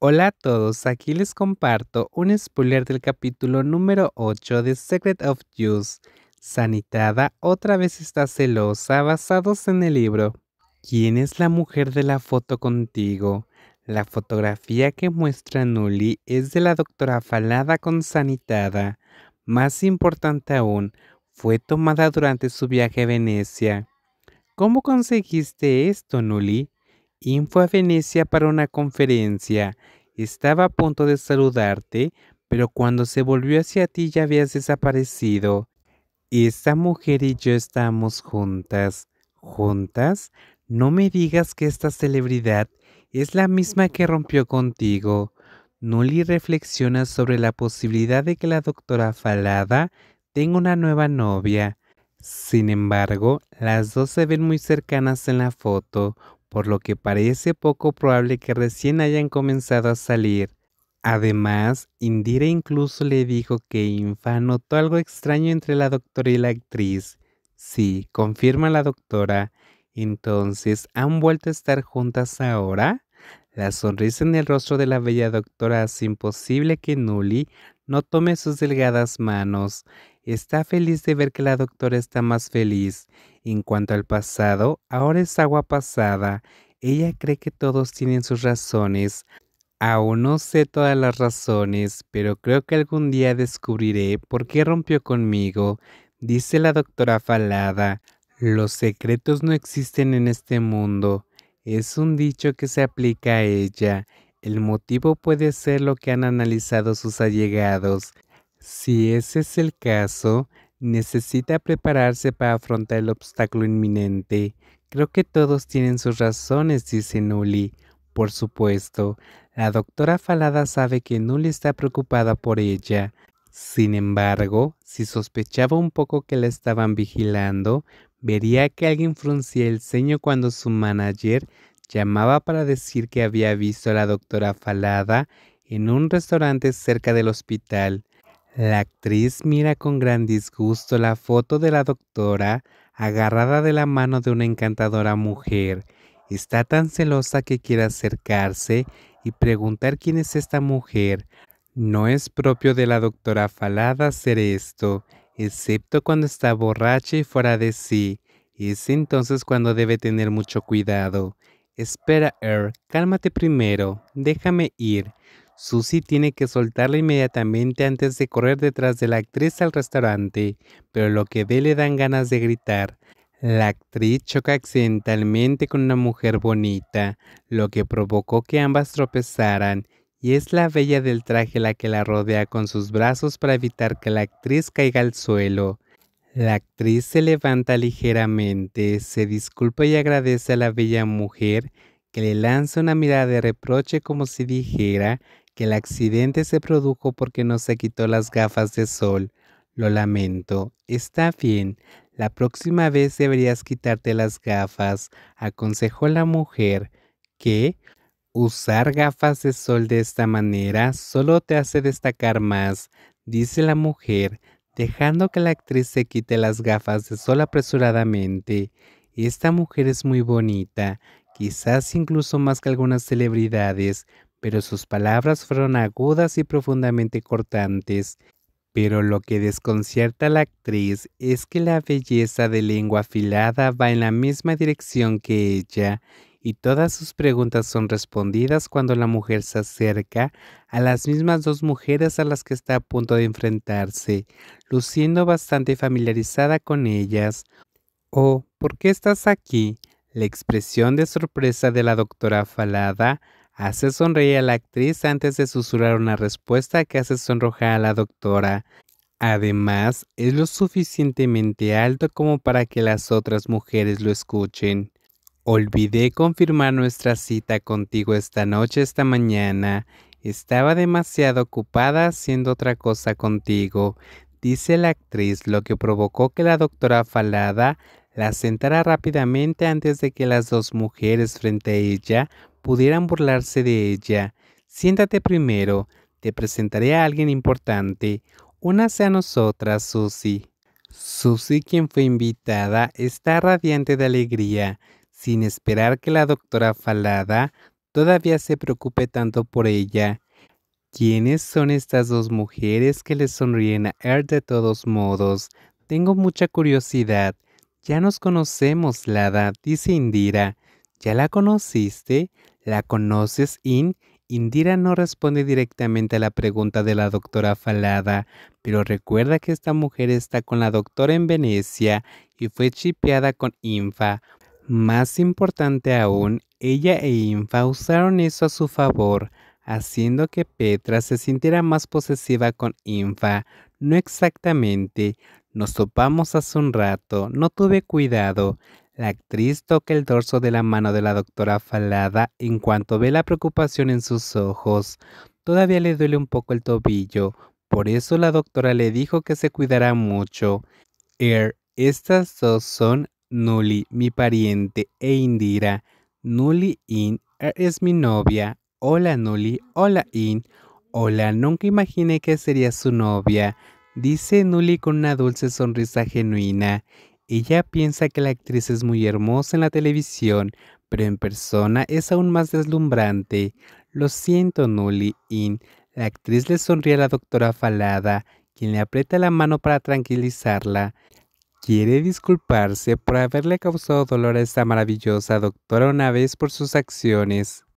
Hola a todos, aquí les comparto un spoiler del capítulo número 8 de Secret of Juice. Sanitada otra vez está celosa basados en el libro. ¿Quién es la mujer de la foto contigo? La fotografía que muestra Nulli es de la doctora Falada con Sanitada. Más importante aún, fue tomada durante su viaje a Venecia. ¿Cómo conseguiste esto, Nulli? Info a Venecia para una conferencia. Estaba a punto de saludarte, pero cuando se volvió hacia ti ya habías desaparecido. Esta mujer y yo estamos juntas. ¿Juntas? No me digas que esta celebridad es la misma que rompió contigo. Nulli reflexiona sobre la posibilidad de que la doctora Falada tenga una nueva novia. Sin embargo, las dos se ven muy cercanas en la foto, por lo que parece poco probable que recién hayan comenzado a salir. Además, Indira incluso le dijo que Infa notó algo extraño entre la doctora y la actriz. Sí, confirma la doctora. Entonces, ¿han vuelto a estar juntas ahora? La sonrisa en el rostro de la bella doctora hace imposible que Nuli no tome sus delgadas manos está feliz de ver que la doctora está más feliz. En cuanto al pasado, ahora es agua pasada. Ella cree que todos tienen sus razones. Aún no sé todas las razones, pero creo que algún día descubriré por qué rompió conmigo, dice la doctora Falada. Los secretos no existen en este mundo. Es un dicho que se aplica a ella. El motivo puede ser lo que han analizado sus allegados. Si ese es el caso, necesita prepararse para afrontar el obstáculo inminente. Creo que todos tienen sus razones, dice Nuli. Por supuesto, la doctora Falada sabe que Nuli está preocupada por ella. Sin embargo, si sospechaba un poco que la estaban vigilando, vería que alguien fruncía el ceño cuando su manager llamaba para decir que había visto a la doctora Falada en un restaurante cerca del hospital. La actriz mira con gran disgusto la foto de la doctora agarrada de la mano de una encantadora mujer. Está tan celosa que quiere acercarse y preguntar quién es esta mujer. No es propio de la doctora Falada hacer esto, excepto cuando está borracha y fuera de sí. Es entonces cuando debe tener mucho cuidado. Espera, Er, cálmate primero, déjame ir. Susie tiene que soltarla inmediatamente antes de correr detrás de la actriz al restaurante, pero lo que ve le dan ganas de gritar. La actriz choca accidentalmente con una mujer bonita, lo que provocó que ambas tropezaran, y es la bella del traje la que la rodea con sus brazos para evitar que la actriz caiga al suelo. La actriz se levanta ligeramente, se disculpa y agradece a la bella mujer, que le lanza una mirada de reproche como si dijera que el accidente se produjo porque no se quitó las gafas de sol. Lo lamento. Está bien. La próxima vez deberías quitarte las gafas, aconsejó la mujer, que usar gafas de sol de esta manera solo te hace destacar más, dice la mujer, dejando que la actriz se quite las gafas de sol apresuradamente. Esta mujer es muy bonita, quizás incluso más que algunas celebridades, pero sus palabras fueron agudas y profundamente cortantes. Pero lo que desconcierta a la actriz es que la belleza de lengua afilada va en la misma dirección que ella, y todas sus preguntas son respondidas cuando la mujer se acerca a las mismas dos mujeres a las que está a punto de enfrentarse, luciendo bastante familiarizada con ellas. Oh, ¿por qué estás aquí? La expresión de sorpresa de la doctora Falada Hace sonreír a la actriz antes de susurrar una respuesta que hace sonrojar a la doctora. Además, es lo suficientemente alto como para que las otras mujeres lo escuchen. Olvidé confirmar nuestra cita contigo esta noche, esta mañana. Estaba demasiado ocupada haciendo otra cosa contigo, dice la actriz, lo que provocó que la doctora Falada la sentara rápidamente antes de que las dos mujeres frente a ella pudieran burlarse de ella. Siéntate primero, te presentaré a alguien importante. Únase a nosotras, Susy. Susy, quien fue invitada, está radiante de alegría, sin esperar que la doctora Falada todavía se preocupe tanto por ella. ¿Quiénes son estas dos mujeres que le sonríen a él de todos modos? Tengo mucha curiosidad. Ya nos conocemos, Lada, dice Indira. ¿Ya la conociste? ¿La conoces, In? Indira no responde directamente a la pregunta de la doctora Falada, pero recuerda que esta mujer está con la doctora en Venecia y fue chipeada con Infa. Más importante aún, ella e Infa usaron eso a su favor, haciendo que Petra se sintiera más posesiva con Infa. No exactamente. Nos topamos hace un rato, no tuve cuidado. La actriz toca el dorso de la mano de la doctora falada en cuanto ve la preocupación en sus ojos. Todavía le duele un poco el tobillo, por eso la doctora le dijo que se cuidara mucho. Er, estas dos son Nuli, mi pariente, e Indira. Nuli In, er es mi novia. Hola Nuli, hola In. Hola, nunca imaginé que sería su novia, dice Nuli con una dulce sonrisa genuina. Ella piensa que la actriz es muy hermosa en la televisión, pero en persona es aún más deslumbrante. Lo siento, Nully In. La actriz le sonríe a la doctora Falada, quien le aprieta la mano para tranquilizarla. Quiere disculparse por haberle causado dolor a esta maravillosa doctora una vez por sus acciones.